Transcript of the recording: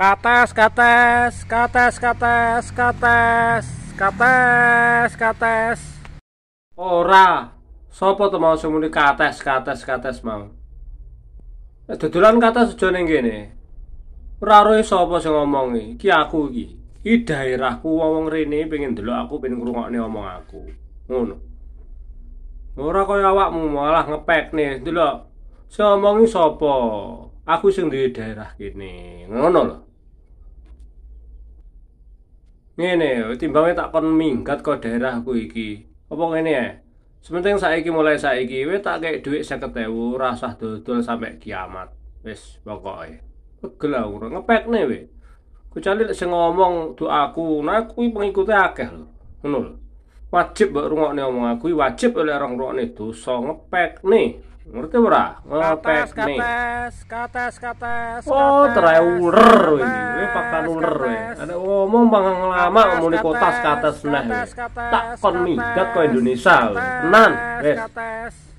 ke atas ke atas ke atas ke atas ke atas ke atas ke atas ora sopo to mau sing ke atas ke atas ke atas mau eh, dodolan ke atas aja ning kene ora roe sapa sing ngomong aku iki iki daerahku wong-wong rene pengen dulu aku pengen ngrungokne omong aku ngono ora kaya awakmu malah ngepek nih dulu. sing ngomongi sopo. aku sing duwe daerah gini. ngono lho Ngene, timbange tak kon minggat kok daerahku iki. Apa ngene ya? Sementing saiki mulai saiki we tak kek dhuwit 50.000 rasah usah dodol sampe kiamat. Wis pokoke. Pegel aku ngepekne we. Kucali lek sing ngomong doaku, nah aku iki pengikute akeh lho. Ngono Wajib mbok rungokne omong aku, wajib oleh orang rungokne dosa ngepekne. ngerti ora ngepek nih katas katas katas oh tereurer ini pakan nuler ada ngomong bang lama ngomong di kota, katas nah tak kon migat kok Indonesia tenan wes